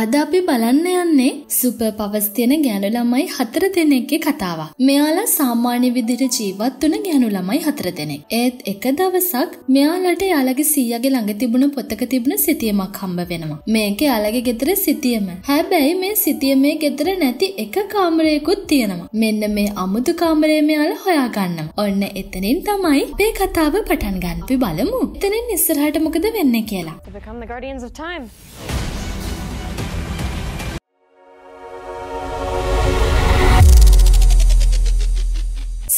අද අපි බලන්න යන්නේ සුප පවස්තියන ගෑනු ළමයි හතර දෙනෙක්ගේ කතාවක්. මෙයාලා සාමාන්‍ය විදිහට ජීවත් වන ගෑනු ළමයි හතර දෙනෙක්. ඒත් එක දවසක් මෙයාලට යාළගේ සීයාගේ ළඟ තිබුණ පොතක තිබුණ සිතියමක් හම්බ වෙනවා. මේක යාළගේ ගෙදර සිතියම. හැබැයි මේ සිතියමේ ගෙදර නැති එක කාමරයකුත් තියෙනවා. මෙන්න මේ අමුතු කාමරය මෙයාලා හොයාගන්නවා. ඔන්න එතනින් තමයි මේ කතාව පටන් ගන්න. අපි බලමු. එතනින් ඉස්සරහට මොකද වෙන්නේ කියලා. Become the guardians of time.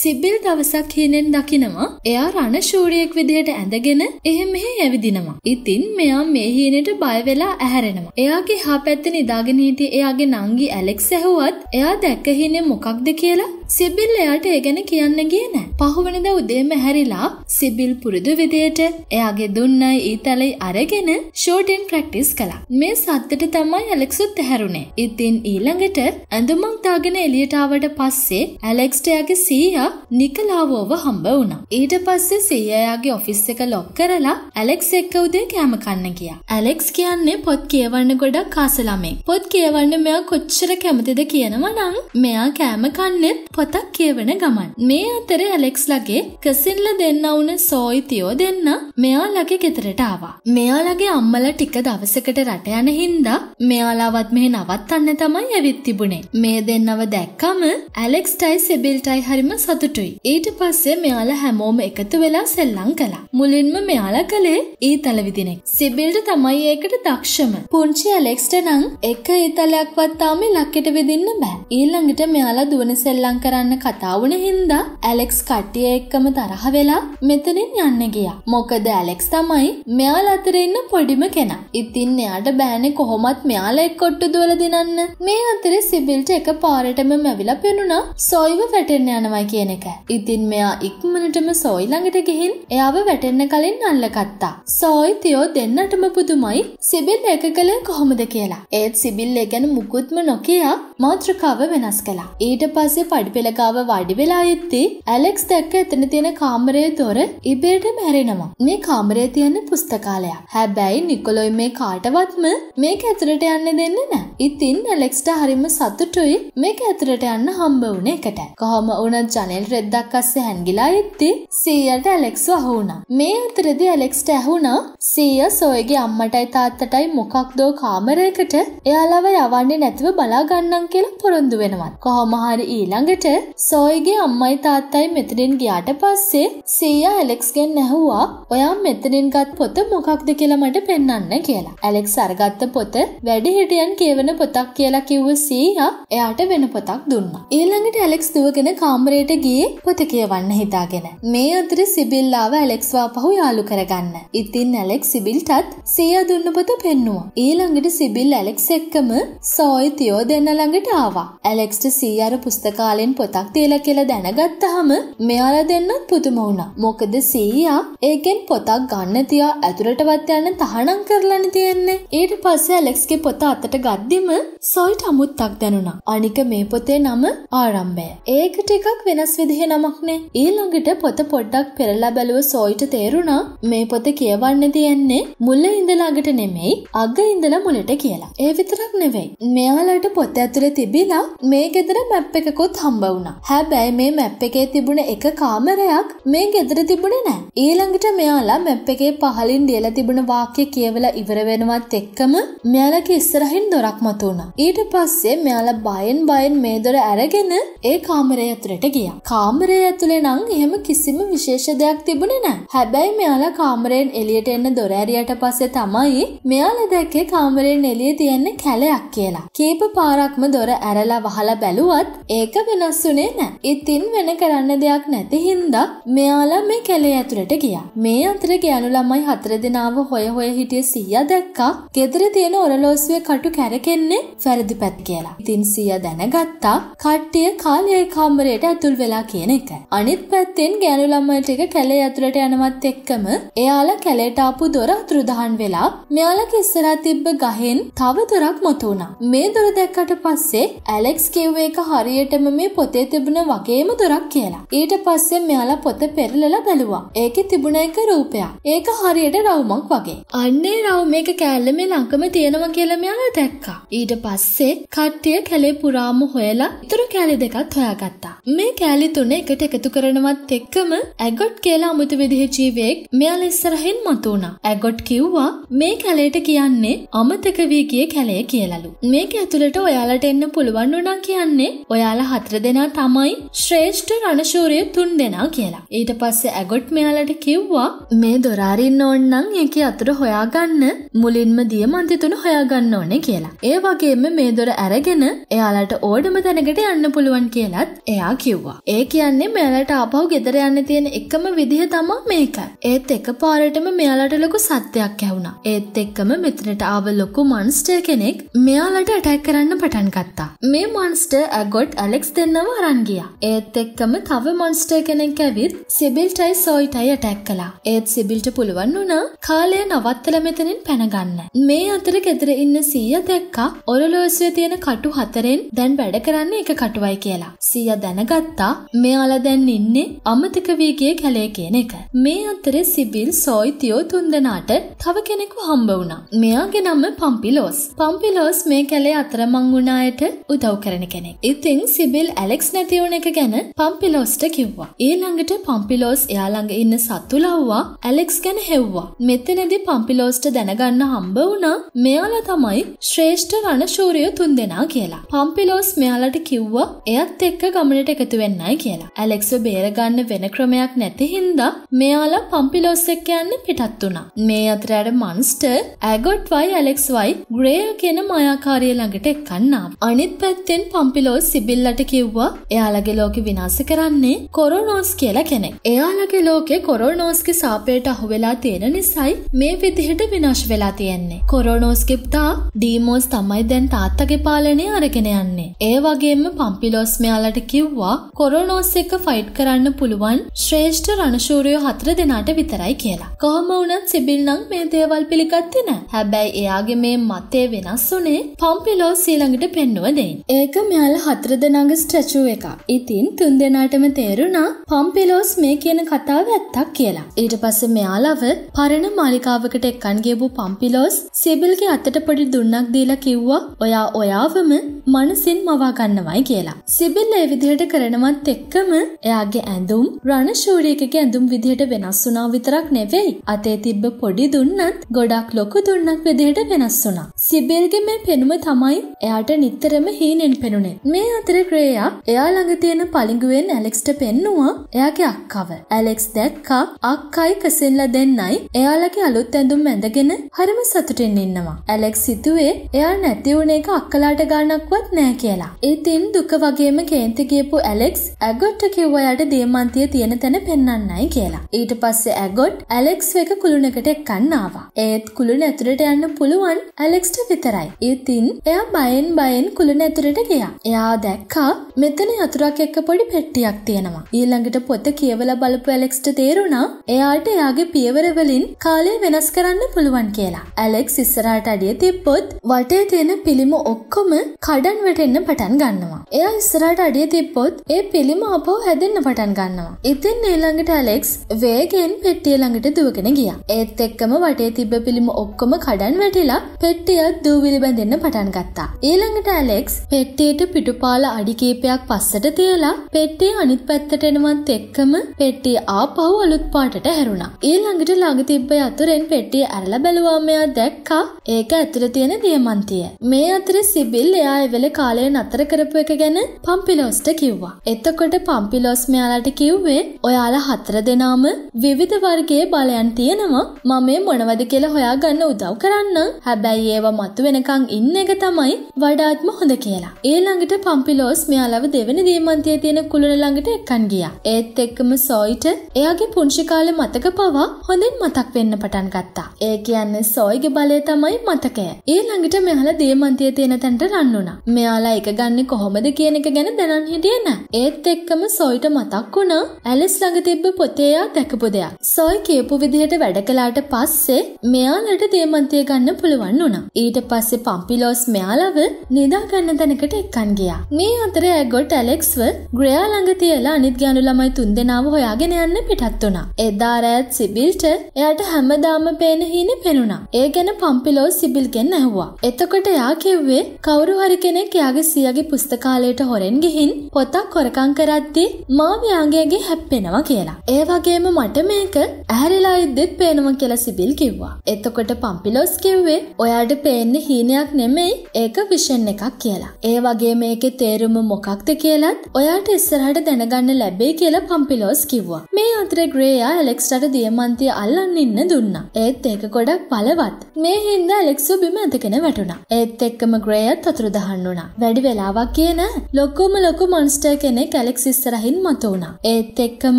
සිබ්බිල් දවසක් හීනෙන් දකිනවා එයා රණශූරියෙක් විදිහට ඇඳගෙන එහෙ මෙහෙ ඇවිදිනවා. ඉතින් මෙයා මේ හීනෙට බය වෙලා ඇහැරෙනවා. එයාගේ හා පැත්තේ නිදාගෙන හිටිය එයාගේ නංගි ඇලෙක්ස් ඇහුවත් එයා දැක්ක හීනේ මොකක්ද කියලා සිබිල් එයාට ඒ ගැන කියන්න ගිය නෑ. පහුවනද උදේම හැරිලා සිබිල් පුරුදු විදියට එයාගේ දුන්න ඊතලයි අරගෙන ෂෝටෙන් ප්‍රැක්ටිස් කළා. මේ සත්තට තමයි ඇලෙක්සුත් ඇහැරුණේ. ඉතින් ඊළඟට ඇඳුමක් දාගෙන එළියට ආවට පස්සේ ඇලෙක්ස්ට එයාගේ සීයා නිකලාවෝව හම්බ වුණා. ඊට පස්සේ සීයා එයාගේ ඔෆිස් එක ලොක් කරලා ඇලෙක්ස් එක්ක උදේ කෑම කන්න ගියා. ඇලෙක්ස් කියන්නේ පොත් කියවන්න ගොඩක් ආස ළමෙක්. පොත් කියවන්න මෙයා කොච්චර කැමතිද කියනවා නම් මෙයා කෑම කන්නේ පොතක් කියවන ගමන්. මේ අතර ඇලෙක්ස් ලගේ කසින්ල දෙන්න වුන සෝයිතියෝ දෙන්න මෙයාලගේ ගෙතරට ආවා. මෙයාලගේ අම්මල ටික දවසකට රට යන හින්දා මෙයාලාවත් මෙහ නවත්තන්න තමයි ඇවිත් තිබුණේ. මේ දෙන්නව දැක්කම ඇලෙක්ස්ටයි සෙබිල්ටයි හරිම සතුටුයි. ඊට පස්සේ මෙයාල හැමෝම එකතු වෙලා සෙල්ලං කලා. මුලින්ම මෙයාලා කළේ ඒ තලවිදිනෙක්. සිබිල්ට තමයි ඒකට දක්ෂම. පුංචි ඇලෙක්ස්ට නං එක ඒතලයක්වත් තාම ලක්කට වෙදින්න බෑ. ඊළඟට මෙයාලා දුවන සෙල්ලං කරන්න කතා වුණ හින්දා ඇලෙක්ස් කට්ටිය එක්කම තරහ වෙලා මෙතනින් යන්න ගියා. මොකද ඇලෙක්ස් තමයි මෙයාල අතර ඉන්න පොඩිම කෙනා. ඉතින් එයාට බෑනේ කොහොමත් මෙයාල එක්ක ඔට්ටු දුවලා දිනන්න. මේ අතරේ සිබිල්ට එක පාරටම මැවිලා පෙනුණා සොයිව වැටෙන්න යනවා කියන එක. ඉතින් මෙයා ඉක්මනටම සොයි ළඟට ගිහින් එයාව වැටෙන්න කලින් අල්ලගත්තා. සොයි තියෝ දෙන්නටම පුදුමයි සිබිල් එක කළේ කොහොමද කියලා. ඒත් සිබිල් ගැන මුකුත්ම නොකියා මාත්‍රකාව වෙනස් කළා. ඊට පස්සේ පඩි පෙළකාව වඩිවෙලා එද්දී ඇලෙක්ස් දැක්ක එතන තියෙන කාමරය තොර ඉබේටම හැරෙනවා. මේ කාමරේ තියෙන පුස්තකාලයක්. හැබැයි නිකොලොයි මේ කාටවත්ම මේක ඇතුළට යන්න දෙන්නේ නැහැ. ඉතින් ඇලෙක්ස්ට හරිම සතුටුයි මේක ඇතුළට යන්න හම්බ වුණ එකට. කොහොම වුණත් ජනෙල් රෙද්දක් අස්සේ හැංගිලා එද්දී සීයට ඇලෙක්ස්ව අහු වුණා. මේ අතරදී ඇලෙක්ස්ට ඇහුණා සීය සෝයගේ අම්මටයි තාත්තටයි මොකක්දෝ කාමරයකට එයාලව යවන්නේ නැතුව බලා ගන්නම් කියලා පොරොන්දු වෙනවා. කොහොම හරි ඊළඟට එවිට සෝයිගේ අම්මයි තාත්තයි මෙතනින් ගියාට පස්සේ සීයා ඇලෙක්ස්ගෙන් නැහුවා ඔයා මෙතනින් ගත් පොත මොකක්ද කියලා මට පෙන්වන්න කියලා. ඇලෙක්ස් අරගත්ත පොත වැඩි හිටියන් කියවන පොතක් කියලා කිව්ව සීයා එයාට වෙන පොතක් දුන්නා. ඊළඟට ඇලෙක්ස් දුවගෙන කාමරයට ගියේ පොත කියවන්න හිතාගෙන. මේ අතර සිබිල්ලාව ඇලෙක්ස්වා පහු යාළු කරගන්න. ඉතින් ඇලෙක් සිබිල්ටත් සීයා දුන්න පොත පෙන්නවා. ඊළඟට සිබිල් ඇලෙක්ස් එක්කම සෝයි තියෝ දෙන්න ළඟට ආවා. ඇලෙක්ස්ට සීයාර පුස්තකාලෙන් පොතක් තියලා කියලා දැනගත්තාම මෙයාලා දෙන්නත් පුදුම වුණා. මොකද සීයා ඒකෙන් පොතක් ගන්න තියා ඇතුළටවත් යන්න තහනම් කරලානේ තියන්නේ. ඊට පස්සේ ඇලෙක්ස්ගේ පොත අතට ගද්දිම සොයිට අමුත්තක් දැනුණා. අනික මේ පොතේ නම ආරම්භය. ඒක ටිකක් වෙනස් විදිහේ නමක් නේ. ඊළඟට පොත පොඩ්ඩක් පෙරලා බැලුව සොයිට තේරුණා මේ පොත කියවන්න තියන්නේ මුල ඉඳලා අගට නෙමෙයි අග ඉඳලා මුලට කියලා. ඒ විතරක් නෙවෙයි. මෙයාලට පොත ඇතුලේ තිබිලා මේ ගෙදර මැප් එකකුත් හම්බ හම්බ වුණා. හැබැයි මේ මැප් එකේ තිබුණ එක කාමරයක් මේ ගෙදර තිබුණේ නෑ. ඊළඟට මෙයාලා මැප් එකේ පහලින් ලියලා තිබුණ වාක්‍ය කියවලා ඉවර වෙනවත් එක්කම මෙයාලගේ ඉස්සරහින් දොරක් මතු වුණා. ඊට පස්සේ මෙයාලා බයෙන් බයෙන් මේ දොර අරගෙන ඒ කාමරය ඇතුළට ගියා. කාමරය ඇතුලේ නම් එහෙම කිසිම විශේෂ දෙයක් තිබුණේ නෑ. හැබැයි මෙයාලා කාමරයෙන් එළියට එන්න දොර ඇරියට පස්සේ තමයි මෙයාලා දැක්කේ කාමරයෙන් එළිය තියෙන කැලයක් කියලා. කීප පාරක්ම දොර ඇරලා වහලා බැලුවත් ඒක වෙනස් වෙනස්සුනේ නෑ. ඉතින් වෙන කරන්න දෙයක් නැති හින්දා මෙයාලා මේ කැලේ ඇතුළට ගියා. මේ අතර ගෑනු ළමයි හතර දෙනාව හොය හොය හිටිය සීයා දැක්කා. ගෙදර තියෙන ඔරලෝසුවේ කටු කැරකෙන්නේ වැරදි පැත් කියලා. ඉතින් සීයා දැනගත්තා කට්ටිය කාලේ කාමරයට ඇතුල් වෙලා කියන එක. අනිත් පැත්තෙන් ගෑනු ළමයි ටික කැලේ ඇතුළට යනවත් එක්කම එයාලා කැලේට ආපු දොර අතුරුදහන් වෙලා මෙයාලා කිස්සරා තිබ්බ ගහෙන් තව දොරක් මොතු වුණා. මේ දොර දැක්කට පස්සේ ඇලෙක්ස් කිව්ව එක හරියටම මේ පොතේ තිබුණ වගේම දොරක් කියලා. ඊට පස්සේ මෙයාලා පොත පෙරලලා බැලුවා. ඒකේ තිබුණ එක රූපයක්. ඒක හරියට රවුමක් වගේ. අන්නේ රවුමේක කෑල්ල මේ ළඟම තියෙනවා කියලා මෙයාලා දැක්කා. ඊට පස්සේ කට්ටිය කැලේ පුරාම හොයලා ඉතුරු කෑලි දෙකත් හොයාගත්තා. මේ කෑලි තුන එකට එකතු කරනවත් එක්කම ඇගොට් කියලා අමුතු විදිහේ ජීවියෙක් මෙයාලා ඉස්සරහින් මතු වුණා. ඇගොට් කිව්වා මේ කැලේට කියන්නේ අමතක වී ගිය කැලේ කියලාලු. මේක ඇතුළට ඔයාලට එන්න පුළුවන් වුණා කියන්නේ ඔයාලා හතර දෙනා දෙනා තමයි ශ්‍රේෂ්ඨ රණශූරය තුන් දෙනා කියලා. ඊට පස්සේ ඇගොට් මෙයාලට කිව්වා මේ දොරාරින්න ඕන්නම් එක අතුර හොයාගන්න මුලින්ම දිය මන්තිතුන හොයාගන්න ඕනේ කියලා. ඒ වගේම මේ දොර ඇරගෙන එයාලට ඕඩම තැනකට යන්න පුළුවන් කියලත් එයා කිව්වා. ඒ කියන්නේ මෙයාලට ආපහු ගෙදර යන්න තියෙන එකම විදිහ තමා මේක. ඒත් එක පාරටම මෙයාලට ලොකු සත්‍යයක් ඇවුණා. ඒත් එක්කම මෙතනට ආව ලොකු මන්ස්ටර් කෙනෙක් මෙයාලට ඇටැක් කරන්න පටන් ගත්තා. මේ මන්ස්ටර් ඇගොට් ඇලෙක්ස් දෙන්න දෙන්නම අරන්ගියා. ඒත් එක්කම තව මොන්ස්ටර් කෙනෙක් ඇවිත් සිබිල්ටයි සොයිටයි ඇටැක් කලා. ඒත් සිබිල්ට පුළුවන් වුණා කාලය නවත්තල මෙතනින් පැනගන්න. මේ අතර ගෙදර ඉන්න සීය දැක්කා ඔරලෝසුවේ තියෙන කටු හතරෙන් දැන් වැඩ කරන්න එක කටුවයි කියලා. සීය දැනගත්තා මෙයාලා දැන් ඉන්නේ අමතක වීගේ කැලේ කියන එක. මේ අතර සිබිල් සොයි තියෝ තුන්දෙනාට තව කෙනෙකු හම්බ වුණා. මෙයාගේ නම පම්පිලෝස්. පම්පිලෝස් මේ කැලේ අතරමං වුණායට උදව් කරන කෙනෙක්. ඉතින් සිබිල් ඇලෙක්ස් නැතිවුණ එක ගැන පම්පිලෝස්ට කිව්වා. ඊළඟට පම්පිලෝස් එයාළඟ ඉන්න සතුලව්වා ඇලෙක්ස් ගැන හෙව්වා. මෙතනදි පම්පිලෝස්ට දැනගන්න හම්බ වුණා මෙයාලා තමයි ශ්‍රේෂ්ඨ රණශූරිය තුන් දෙනා කියලා. පම්පිලෝස් මෙයාලට කිව්වා එයත් එක්ක ගමනට එකතු වෙන්නයි කියලා. ඇලෙක්ස්ව බේරගන්න වෙන ක්‍රමයක් නැති හින්දා මෙයාලා පම්පිලෝස් එක්ක යන්න පිටත් වුණා. මේ අතරට මන්ස්ටර් ඇගොට් වයි ඇලෙක්ස් වයි ග්‍රේය කියන මායාකාරිය ළඟට එක්කන්නාව. අනිත් පැත්තෙන් පම්පිලෝස් සිබිල්ලට කිව්වා කිව්වා එයාලගේ ලෝකෙ විනාස කරන්නේ කොරෝනෝස් කියලා කෙනෙක්. එයාලගේ ලෝකෙ කොරෝනෝස්ගේ සාපයට අහු වෙලා තියෙන නිසයි මේ විදිහට විනාශ වෙලා තියෙන්නේ. කොරෝනෝස්ගේ තා ඩීමෝස් තමයි දැන් තාත්තගේ පාලනය අරගෙන යන්නේ. ඒ වගේම පම්පිලෝස් මෙයාලට කිව්වා කොරෝනෝස් එක්ක ෆයිට් කරන්න පුළුවන් ශ්‍රේෂ්ඨ රණශූරයෝ හතර දෙනාට විතරයි කියලා. කොහොම වුණත් සිබිල් නම් මේ දේවල් පිළිගත්තේ නැහැ. හැබැයි එයාගේ මේ මතය වෙනස් වුණේ පම්පිලෝස් ඊළඟට පෙන්නුව දෙයින්. ඒක මෙයාලා හතර දෙනාගේ ස්ට්‍රෙච් රචූ එකක්. ඉතින් තුන් දෙනාටම තේරුණා පම්පිලෝස් මේ කියන කතාව ඇත්තක් කියලා. ඊට පස්සේ මෙයාලව පරණ මාලිකාවකට එක්කන් ගියපු පම්පිලෝස් සිබිල්ගේ අතට පොඩි දුන්නක් දීලා කිව්වා ඔයා ඔයාවම මනසින් මවා ගන්නවයි කියලා. සිබිල් ඒ විදිහට කරනවත් එක්කම එයාගේ ඇඳුම් රණශූරියකගේ ඇඳුම් විදිහට වෙනස් වුණා විතරක් නෙවෙයි. අතේ තිබ්බ පොඩි දුන්නත් ගොඩක් ලොකු දුන්නක් විදිහට වෙනස් වුණා. සිබිල්ගේ මේ පෙනුම තමයි එයාට නිතරම හීනෙන් පෙනුනේ. මේ අතර ක්‍රේයා එයා ළඟ තියෙන පලිගුවෙන් ඇලෙක්ස්ට පෙන්නවා එයාගේ අක්කව. ඇලෙක්ස් දැක්කා අක්කයි කසිල්ල දෙන්නයි එයාලගේ අලුත් ඇඳුම් ඇඳගෙන හරිම සතුටින් ඉන්නවා. ඇලෙක්ස් සිතුවේ එයා නැති වුණ එක අක්කලාට ගානක්වත් නෑ කියලා. ඉතින් දුක වගේම කේන්ති ගියපු ඇලෙක්ස් ඇගොට්ට කිව්වයාට දියමන්තිය තියෙන තැන පෙන්වන්නයි කියලා. ඊට පස්සේ ඇගොට් ඇලෙක්ස් එක කුළුණකට එක්කන්නවා. ඒත් කුළුණ ඇතුළට යන්න පුළුවන් ඇලෙක්ස්ට විතරයි. ඉතින් එයා බයෙන් බයෙන් කුළුණ ඇතුළට ගියා. එයා දැක්කා මෙතන යතුරක් එක්ක පොඩි පෙට්ටියක් තියෙනවා. ඊළඟට පොත කියවලා බලපු ඇලෙක්ස්ට තේරුණා එයාට එයාගේ පියවරවලින් කාලය වෙනස් කරන්න පුළුවන් කියලා. ඇලෙක්ස් ඉස්සරහට අඩිය තිබ්බොත් වටේ තියෙන පිළිම ඔක්කොම කඩන් වැටෙන්න පටන් ගන්නවා. එයා ඉස්සරහට අඩිය තිබ්බොත් ඒ පිළිම අපව හැදෙන්න පටන් ගන්නවා. ඉතින් ඊළඟට ඇලෙක්ස් වේගෙන් පෙට්ටිය ළඟට දුවගෙන ගියා. ඒත් එක්කම වටේ තිබ්බ පිළිම ඔක්කොම කඩන් වැටිලා පෙට්ටිය දූවිලි බැඳෙන්න පටන් ගත්තා. ඊළඟට ඇලෙක්ස් පෙට්ටියට පිටුපාල අඩි කිහිපයක් පෙට්ටියක් පස්සට තියලා පෙට්ටිය අනිත් පැත්තට එනවත් එක්කම පෙට්ටිය ආපහු අලුත් පාටට හැරුණා. ඊළඟට ළඟ තිබ්බ යතුරෙන් පෙට්ටිය ඇරලා බැලුවාම එයා දැක්කා ඒක ඇතුළේ තියෙන දියමන්තිය. මේ අතරේ සිබිල් එයා එවල කාලය නතර කරපු එක ගැන පම්පිලෝස්ට කිව්වා. එතකොට පම්පිලෝස් මෙයාලට කිව්වේ ඔයාලා හතර දෙනාම විවිධ වර්ගයේ බලයන් තියෙනවා මම මේ මොනවද කියලා හොයාගන්න උදව් කරන්න. හැබැයි ඒව මතු වෙනකන් ඉන්න එක තමයි වඩාත්ම හොඳ කියලා. ඊළඟට පම්පිලෝස් මෙයාලව තව දෙවන දීමන්තිය තියෙන කුළුණ ළඟට එක්කන් ගියා. ඒත් එක්කම සොයිට එයාගේ පුංචි කාලේ මතක පවා හොඳින් මතක් වෙන්න පටන් ගත්තා. ඒ කියන්නේ සොයිගේ බලය තමයි මතකය. ඊළඟට මෙහලා දීමන්තිය තියෙන තැනට රන් වුණා. මෙයාලා එක ගන්න කොහොමද කියන එක ගැන දැනන් හිටියේ නැහැ. ඒත් එක්කම සොයිට මතක් වුණා ඇලිස් ළඟ තිබ්බ පොතේ එයා දැකපු දෙයක්. සොයි කියපු විදිහට වැඩ කළාට පස්සේ මෙයාලට දීමන්තිය ගන්න පුළුවන් වුණා. ඊට පස්සේ පම්පිලෝස් මෙයාලව නිදා ගන්න තැනකට එක්කන් ගියා. මේ අතර ඇග ගොට ඇලෙක්ස්ව ග්‍රයා ළඟ තියලා අනිත් ගෑනු ළමයි තුන්දෙනාව හොයාගෙන යන්න පිටත් වුණා. එදා රෑත් සිබිල්ට එයාට හැමදාම පේන හීනේ පෙනුණා. ඒ ගැන පම්පිලෝ සිබිල්ගෙන් ඇහුවා. එතකොට එයා කිව්වේ කවුරු හරි කෙනෙක් එයාගේ සියගේ පුස්තකාලයට හොරෙන් ගිහින් පොතක් හොරකම් කරද්දී මා ව්‍යාංගයගේ හැප්පෙනවා කියලා. ඒ වගේම මට මේක ඇහැරිලා ඉද්දෙත් පේනවා කියලා සිබිල් කිව්වා. එතකොට පම්පිලෝස් කිව්වේ ඔයාට පේන්නේ හීනයක් නෙමෙයි ඒක විෂන් එකක් කියලා. ඒ වගේ මේකේ තේරුම මොකක් මොකක්ද කියලත් ඔයාට ඉස්සරහට දැනගන්න ලැබේ කියලා පම්පිලෝස් කිව්වා. මේ අතර ග්‍රේයා ඇලෙක්ස්ටට දියමන්තිය අල්ලන්න ඉන්න දුන්න. ඒත් ඒක ගොඩක් පලවත්. මේ හින්ද ඇලෙක්සු බිම ඇතකෙන වැටුණා. ඒත් එක්කම ග්‍රේයත් අතුරු දහන් වුණා. වැඩි වෙලාවක් කියන ලොකුම ලොකු මොන්ස්ටර් කෙනෙක් ඇලෙක්ස් ඉස්සරහින් මත වුණා. ඒත් එක්කම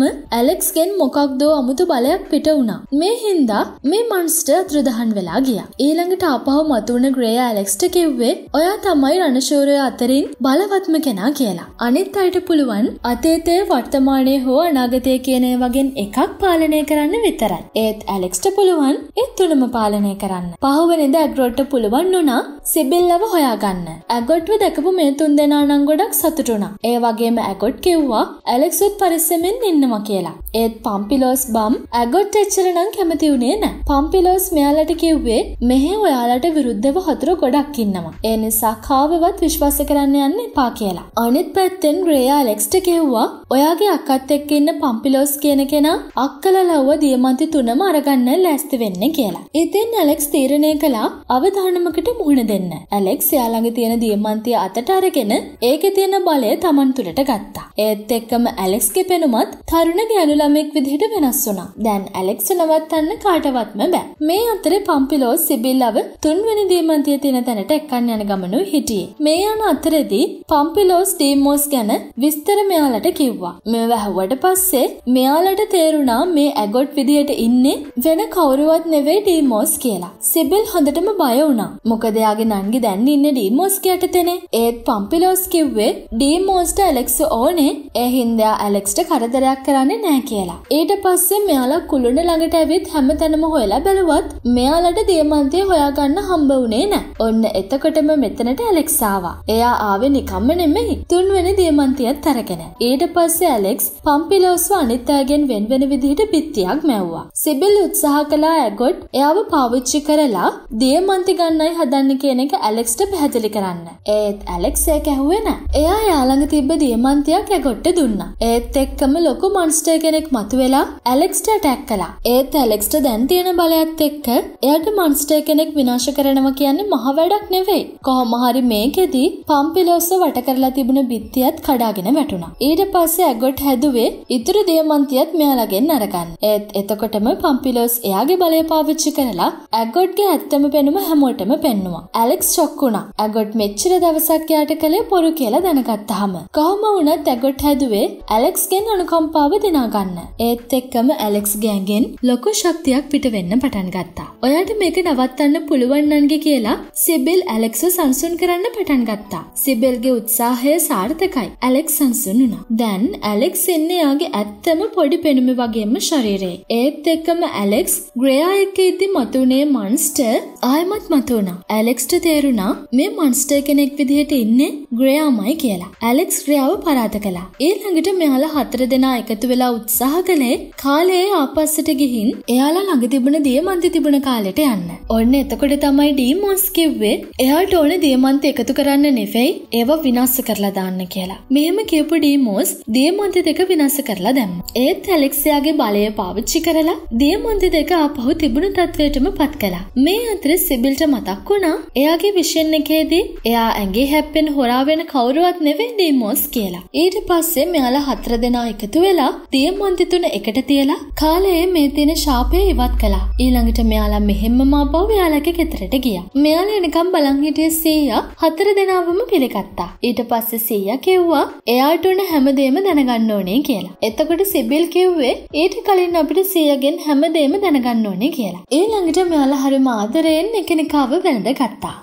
ඇලෙක්ස්ගෙන් මොකක්දෝ අමුතු බලයක් පිට වුණා. මේ හින්දා මේ මන්ස්ටර් අතුරු දහන් වෙලා ගියා. ඊළඟට ආපහු මතුවුණ ග්‍රේයා ඇලෙක්ස්ට කිව්වේ ඔයා තමයි රණශූරය අතරින් බලවත්ම කෙනා කියලා. කියලා. අනිත් අයට පුළුවන් අතේතය වර්තමානය හෝ අනාගතය කියනය වගෙන් එකක් පාලනය කරන්න විතරයි. ඒත් ඇලෙක්ස්ට පුළුවන් ඒත් තුළම පාලනය කරන්න. පහුවනිද ඇග්‍රෝට්ට පුළුවන් වුනා සිබිල්ලව හොයාගන්න. ඇගොට්ව දැකපු මේ තුන් දෙනා නං ගොඩක් සතුටුනා. ඒ වගේම ඇගොට් කිව්වා ඇලෙක්සුත් පරිස්සමෙන් ඉන්නවා කියලා. ඒත් පම්පිලෝස් බම් ඇගොට් එච්චර නම් කැමති වුණේ නෑ. පම්පිලෝස් මෙයාලට කිව්වේ මෙහෙ ඔයාලට විරුද්ධව හතුරු ගොඩක් ඉන්නවා. ඒ නිසා කාවවත් විශ්වාස කරන්න යන්න එපා කියලා. අනි අනිත් පැත්තෙන් රේ ඇලෙක්ස්ට කිව්වා ඔයාගේ අක්කත් එක්ක ඉන්න පම්පිලෝස් කියන කෙනා අක්කලලව්ව දියමන්ති තුනම අරගන්න ලෑස්ති වෙන්න කියලා. ඉතින් ඇලෙක්ස් තීරණය කළා අවධානමකට මුහුණ දෙන්න. ඇලෙක්ස් යාළඟ තියෙන දියමන්තිය අතට අරගෙන ඒකේ තියෙන බලය Taman තුලට ගත්තා. ඒත් එක්කම ඇලෙක්ස්ගේ පෙනුමත් තරුණ ගෑනු ළමෙක් විදිහට වෙනස් වුණා. දැන් ඇලෙක්ස් නවත්තන්න කාටවත්ම බෑ. මේ අතරේ පම්පිලෝස් සිබිල්ලව තුන්වෙනි දියමන්තිය තියෙන තැනට එක්කන් යන ගමනු හිටියේ. මේ යන අතරේදී පම්පිලෝස් ඩීමෝස් ගැන විස්තර මෙයාලට කිව්වා. කිව්වා. මෙව වැහුවට පස්සේ මෙයාලට තේරුණා මේ ඇගොට් විදියට ඉන්නේ වෙන කවුරුවත් නෙවෙයි ඩීමෝස් කියලා. සිබිල් හොඳටම බය වුණා. මොකද එයාගේ නංගි දැන් ඉන්නේ ඩීමෝස් යටතේනේ. ඒත් පම්පිලෝස් කිව්වේ ඩීමෝස්ට ඇලෙක්ස් ඕනේ. ඒ හින්දා ඇලෙක්ස්ට කරදරයක් කරන්නේ නැහැ කියලා. ඊට පස්සේ මෙයාලා කුළුණ ළඟට ඇවිත් හැමතැනම හොයලා බැලුවත් මෙයාලට දියමන්තය හොයාගන්න හම්බ වුණේ නැහැ. ඔන්න එතකොටම මෙතනට ඇලෙක්ස් ආවා. එයා ආවේ නිකම්ම නෙමෙයි. තුන්වෙනි දියමන්තියත් අරගෙන. ඊට පස්සේ පස්සේ ඇලෙක්ස් පම්පිලෝස්ව අනිත්තාගෙන් වෙන්වෙන විදිහට පිත්තියක් මැව්වා. සිබිල් උත්සාහ කළා ඇගොට් එයාව පාවිච්චි කරලා දියමන්ති ගන්නයි හදන්න කියන එක ඇලෙක්ස්ට පැහැදිලි කරන්න. ඒත් ඇලෙක්ස් ඒක ඇහුවේ නෑ. එයා යාළඟ තිබ්බ දියමන්තියක් ඇගොට්ට දුන්නා. ඒත් එක්කම ලොකු මන්ස්ටර් කෙනෙක් මතුවෙලා ඇලෙක්ස්ට ඇටැක් කළා. ඒත් ඇලෙක්ස්ට දැන් තියෙන බලයත් එක්ක එයට මන්ස්ටර් කෙනෙක් විනාශ කරනවා කියන්නේ මහ වැඩක් නෙවෙයි. කොහොම හරි මේකෙදි පම්පිලෝස්ව වට කරලා තිබුණ බිත්තියත් කඩාගෙන වැටුණා. ඊට පස්සේ පස්සේ ඇගොට් හැදුවේ ඉතුරු දියමන්තියත් මෙයාලගෙන් අරගන්න. ඒත් එතකොටම පම්පිලෝස් එයාගේ බලය පාවිච්චි කරලා ඇගොට්ගේ ඇත්තම පෙනුම හැමෝටම පෙන්නවා. ඇලෙක්ස් ෂොක් වුණා. ඇගොට් මෙච්චර දවසක් යාට කලේ පොරු කියලා දැනගත්තාම. කොහොම වුණත් ඇගොට් හැදුවේ ඇලෙක්ස්ගෙන් අනුකම්පාව දිනා ගන්න. ඒත් එක්කම ඇලෙක්ස් ගෑගෙන් ලොකු ශක්තියක් පිට වෙන්න පටන් ගත්තා. ඔයාට මේක නවත්තන්න පුළුවන්නන්ගේ කියලා සිබෙල් ඇලෙක්ස සංසුන් කරන්න පටන් ගත්තා. සිබෙල්ගේ උත්සාහය සාර්ථකයි. ඇලෙක් සංසුන් වුණා. දැන් ඇලෙක්ස් එන්නේ යාගේ ඇත්තම පොඩි පෙනුම වගේම ශරීරේ. ඒත් එක්කම ඇලෙක්ස් ග්‍රේයා එක්ක ඉදදි මතුනේ මන්ස්ටර් ආයමත් මතුවුණා. ඇලෙක්ස්ට තේරුණා මේ මන්ස්ටර් කෙනෙක් විදිහට ඉන්නේ ග්‍රයාමයි කියලා. ඇලෙක්ස් ක්‍රියාව පරාත කලා. ඊළඟට මෙයාලා හතර දෙනා එකතු වෙලා උත්සාහ කළේ කාලයේ ආපස්සට ගිහින් එයාලා ළඟ තිබුණ දිය මන්ති තිබුණ කාල කාලෙට යන්න. ඔන්න එතකොට තමයි ඩීමෝන්ස් කිව්වේ එයාට ඕන දියමන්ත එකතු කරන්න නෙවෙයි ඒව විනාස්ස කරලා දාන්න කියලා. මෙහෙම කියපු ඩීමෝස් දියමන්ත දෙක විනාස කරලා දැම්ම. ඒත් ඇලෙක්සයාගේ බලය පාවිච්චි කරලා දියමන්ත දෙක ආපහු තිබුණු තත්ත්වයටම පත් කළා. මේ අතර සිබිල්ට මතක් වුණා එයාගේ විෂන් එකේදී එයා ඇගේ හැප්පෙන් හොරා වෙන කවුරුවත් නෙවෙයි ඩීමෝස් කියලා. ඊට පස්සේ මෙයාලා හතර දෙනා එකතු වෙලා දියමන්ත තුන එකට තියලා කාලයේ මේ තියෙන ශාපය ඉවත් කළා. ඊළඟට මෙයාලා යාලා මෙහෙම්ම මාපව් යාලගේ ගෙදරට ගියා. මෙයාල එනකම් බලන් හිටිය සීයා හතර දෙනාවම පිළිගත්තා. ඊට පස්සේ සීයා කිව්වා එයාට උන හැමදේම දැනගන්න ඕනේ කියලා. එතකොට සිබිල් කිව්වේ ඊට කලින් අපිට සීයාගෙන් හැමදේම දැනගන්න ඕනේ කියලා. ඊළඟට මෙයාලා හරිම ආදරයෙන් එකිනෙකාව වැළඳගත්තා.